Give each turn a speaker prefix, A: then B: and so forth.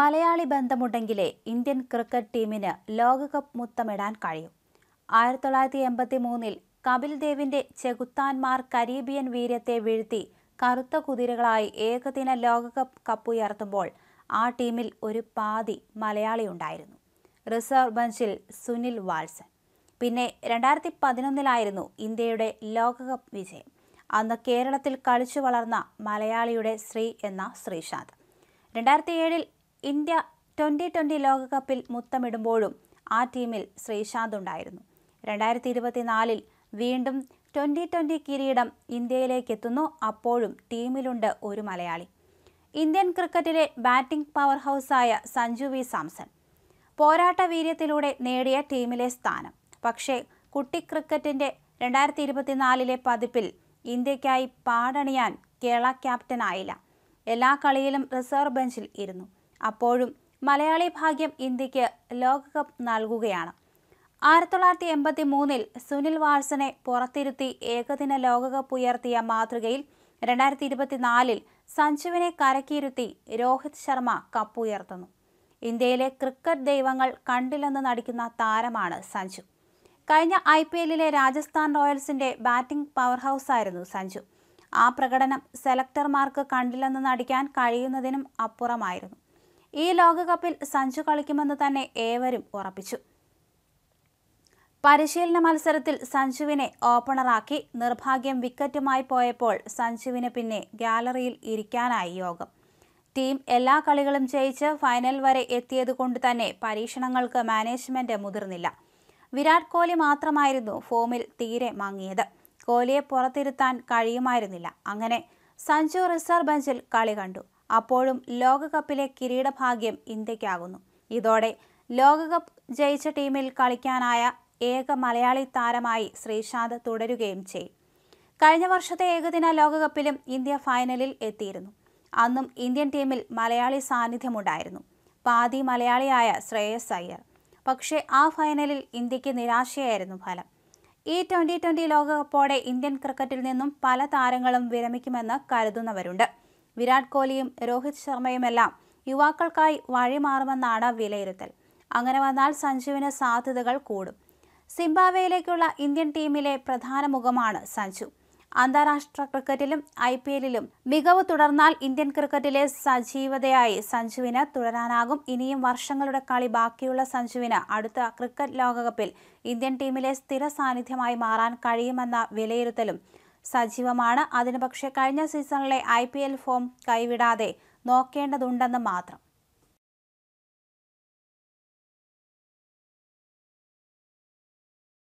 A: Malayali ബന്ധമുണ്ടെങ്കിലേ Indian cricket ടീമിന് ലോകകപ്പ് മുത്തമിടാൻ കഴിയും ആയിരത്തി തൊള്ളായിരത്തി എൺപത്തി മൂന്നിൽ കപിൽ ദേവിൻ്റെ ചെകുത്താൻമാർ കരീബിയൻ വീര്യത്തെ വീഴ്ത്തി കറുത്ത കുതിരകളായി ഏകദിന ലോകകപ്പ് കപ്പുയർത്തുമ്പോൾ ആ ടീമിൽ ഒരു പാതി മലയാളിയുണ്ടായിരുന്നു റിസർവ് ബെഞ്ചിൽ സുനിൽ വാൾസൺ പിന്നെ രണ്ടായിരത്തി പതിനൊന്നിലായിരുന്നു ഇന്ത്യയുടെ ലോകകപ്പ് വിജയം അന്ന് കേരളത്തിൽ കളിച്ചു വളർന്ന മലയാളിയുടെ ശ്രീ എന്ന ശ്രീശാന്ത് രണ്ടായിരത്തി ഏഴിൽ ഇന്ത്യ ട്വൻ്റി ട്വൻ്റി ലോകകപ്പിൽ മുത്തമിടുമ്പോഴും ആ ടീമിൽ ശ്രീശാന്ത് ഉണ്ടായിരുന്നു രണ്ടായിരത്തി ഇരുപത്തിനാലിൽ വീണ്ടും ട്വൻ്റി ട്വൻ്റി കിരീടം ഇന്ത്യയിലേക്ക് എത്തുന്നു അപ്പോഴും ടീമിലുണ്ട് ഒരു മലയാളി ഇന്ത്യൻ ക്രിക്കറ്റിലെ ബാറ്റിംഗ് പവർ ഹൗസായ സഞ്ജു വി സാംസൺ പോരാട്ട വീര്യത്തിലൂടെ നേടിയ ടീമിലെ സ്ഥാനം പക്ഷേ കുട്ടി ക്രിക്കറ്റിൻ്റെ രണ്ടായിരത്തി ഇരുപത്തിനാലിലെ പതിപ്പിൽ ഇന്ത്യക്കായി പാടണിയാൻ കേരള ക്യാപ്റ്റനായില്ല എല്ലാ കളിയിലും റിസർവ് ബെഞ്ചിൽ ഇരുന്നു അപ്പോഴും മലയാളി ഭാഗ്യം ഇന്ത്യക്ക് ലോകകപ്പ് നൽകുകയാണ് ആയിരത്തി തൊള്ളായിരത്തി എൺപത്തി മൂന്നിൽ സുനിൽ വാഴ്സനെ പുറത്തിരുത്തി ഏകദിന ലോകകപ്പ് ഉയർത്തിയ മാതൃകയിൽ രണ്ടായിരത്തി ഇരുപത്തിനാലിൽ സഞ്ജുവിനെ കരക്കിയിരുത്തി രോഹിത് ശർമ്മ കപ്പ് ഉയർത്തുന്നു ഇന്ത്യയിലെ ക്രിക്കറ്റ് ദൈവങ്ങൾ കണ്ടില്ലെന്ന് നടിക്കുന്ന താരമാണ് സഞ്ജു കഴിഞ്ഞ ഐ പി എല്ലിലെ രാജസ്ഥാൻ റോയൽസിന്റെ ബാറ്റിംഗ് പവർ ആയിരുന്നു സഞ്ജു ആ പ്രകടനം സെലക്ടർമാർക്ക് കണ്ടില്ലെന്ന് നടിക്കാൻ കഴിയുന്നതിനും അപ്പുറമായിരുന്നു ഈ ലോകകപ്പിൽ സഞ്ജു കളിക്കുമെന്ന് തന്നെ ഏവരും ഉറപ്പിച്ചു പരിശീലന മത്സരത്തിൽ സഞ്ജുവിനെ ഓപ്പണറാക്കി നിർഭാഗ്യം വിക്കറ്റുമായി പോയപ്പോൾ സഞ്ജുവിന് പിന്നെ ഗാലറിയിൽ ഇരിക്കാനായി യോഗം ടീം എല്ലാ കളികളും ജയിച്ച് ഫൈനൽ വരെ എത്തിയതുകൊണ്ട് തന്നെ പരീക്ഷണങ്ങൾക്ക് മാനേജ്മെന്റ് മുതിർന്നില്ല വിരാട് കോഹ്ലി മാത്രമായിരുന്നു ഫോമിൽ തീരെ മങ്ങിയത് കോഹ്ലിയെ പുറത്തിരുത്താൻ കഴിയുമായിരുന്നില്ല അങ്ങനെ സഞ്ജു റിസർവ് ബെഞ്ചിൽ കളി കണ്ടു അപ്പോഴും ലോകകപ്പിലെ കിരീടഭാഗ്യം ഇന്ത്യക്കാകുന്നു ഇതോടെ ലോകകപ്പ് ജയിച്ച ടീമിൽ കളിക്കാനായ ഏക മലയാളി താരമായി ശ്രീശാന്ത് തുടരുകയും ചെയ്യും കഴിഞ്ഞ വർഷത്തെ ഏകദിന ലോകകപ്പിലും ഇന്ത്യ ഫൈനലിൽ എത്തിയിരുന്നു അന്നും ഇന്ത്യൻ ടീമിൽ മലയാളി സാന്നിധ്യമുണ്ടായിരുന്നു പാതി മലയാളിയായ ശ്രേയസ് അയ്യർ പക്ഷേ ആ ഫൈനലിൽ ഇന്ത്യക്ക് നിരാശയായിരുന്നു ഫലം ഈ ട്വൻ്റി ട്വൻ്റി ലോകകപ്പോടെ ഇന്ത്യൻ ക്രിക്കറ്റിൽ നിന്നും പല താരങ്ങളും വിരമിക്കുമെന്ന് കരുതുന്നവരുണ്ട് വിരാട് കോഹ്ലിയും രോഹിത് ശർമ്മയുമെല്ലാം യുവാക്കൾക്കായി വഴിമാറുമെന്നാണ് വിലയിരുത്തൽ അങ്ങനെ വന്നാൽ സഞ്ജുവിന് സാധ്യതകൾ കൂടും സിംബാവയിലേക്കുള്ള ഇന്ത്യൻ ടീമിലെ പ്രധാന മുഖമാണ് സഞ്ജു അന്താരാഷ്ട്ര ക്രിക്കറ്റിലും ഐ പി എല്ലിലും മികവ് തുടർന്നാൽ ഇന്ത്യൻ ക്രിക്കറ്റിലെ സജീവതയായി സഞ്ജുവിന് തുടരാനാകും ഇനിയും വർഷങ്ങളുടെ കളി ബാക്കിയുള്ള സഞ്ജുവിന് അടുത്ത ക്രിക്കറ്റ് ലോകകപ്പിൽ ഇന്ത്യൻ ടീമിലെ സ്ഥിര സാന്നിധ്യമായി മാറാൻ കഴിയുമെന്ന വിലയിരുത്തലും സജീവമാണ് അതിനു പക്ഷേ കഴിഞ്ഞ സീസണിലെ ഐ പി എൽ ഫോം കൈവിടാതെ നോക്കേണ്ടതുണ്ടെന്ന് മാത്രം